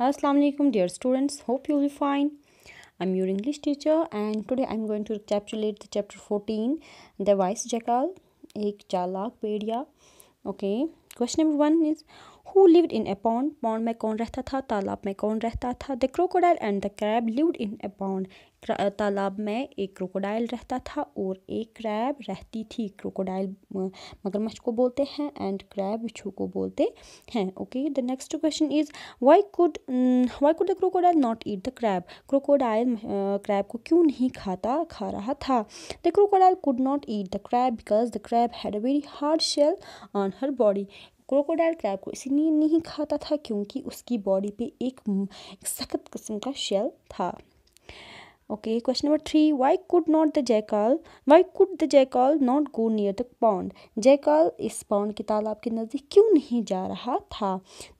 Assalamu alaikum dear students hope you will be fine I'm your English teacher and today I'm going to recapitulate the chapter 14 the vice jackal ek chalak भेड़िया okay question number one is who lived in a pond pond में कौन रहता था तालाब में कौन रहता था the crocodile and the crab lived in a pond तालाब में एक क्रोकोडाइल रहता था और एक क्रैब रहती थी क्रोकोडाइल मगरमच्छ को बोलते हैं एंड क्रैब बिच्छू को बोलते हैं okay the next question is why could why could the crocodile not eat the crab crocodile crab को क्यों नहीं खाता खा रहा था the crocodile could not eat the crab because the crab had a very hard shell on her body crocodile crab को इसलिए नहीं खाता था क्योंकि उसकी बॉडी पे एक सख्त किस्म का शेल था okay question number three why could not the jackal why could the jackal not go near the pond jackal इस पॉन्ड के तालाब के नज़दीक क्यों नहीं जा रहा था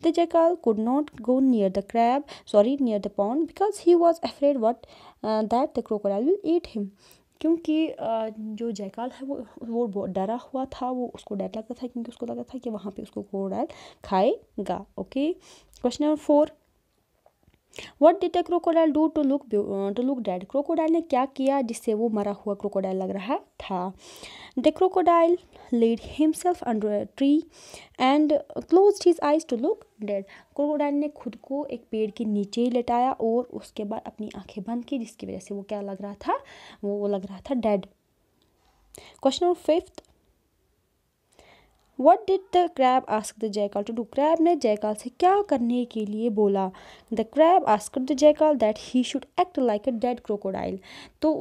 the jackal could not go near the crab sorry near the pond because he was afraid what that the crocodile will eat him क्योंकि जो जयकाल है वो वो डरा हुआ था वो उसको डर लगता था क्योंकि उसको लगता था कि वहाँ पे उसको क्रोकोडाइल खाएगा okay question number four what did a crocodile do to look to look dead crocodile ने क्या किया जिससे वो मरा हुआ क्रोकोडाइल लग रहा था the crocodile laid himself under tree and close his eyes to look dead crocodile ने खुद को एक पेड़ के नीचे लेटाया और उसके बाद अपनी आंखें बंद की जिसकी वजह से वो क्या लग रहा था वो वो लग रहा था dead question number fifth what did the crab ask the jackal to do crab ने जयकाल से क्या करने के लिए बोला the crab ask the jackal that he should act like a dead crocodile तो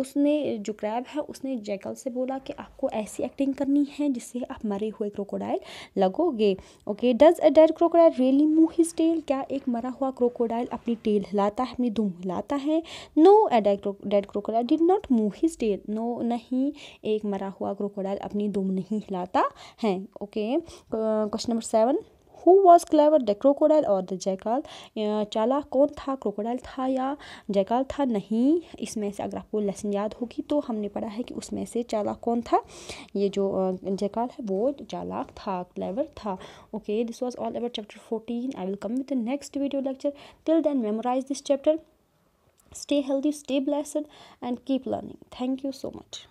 उसने जो क्रैब है उसने जयकाल से बोला कि आपको ऐसी एक्टिंग करनी है जिससे आप मरे हुए क्रोकोडाइल लगोगे okay does a dead crocodile really move his tail क्या एक मरा हुआ क्रोकोडाइल अपनी टेल हिलाता है अपनी दुम हिलाता है no a dead crocodile did not move his tail no नहीं एक मरा हुआ क्रोकोडाइल अपनी दुम नहीं हिलाता हैं okay question number seven who was clever the crocodile और द जयकाल चाला कौन था क्रोकोडाइल था या जयकाल था नहीं इसमें से अगर आपको लेसन याद होगी तो हमने पढ़ा है कि उसमें से चाला कौन था ये जो जयकाल है वो चालाक था क्लेवर था okay this was all about chapter fourteen I will come with the next video lecture till then memorise this chapter stay healthy stay blessed and keep learning thank you so much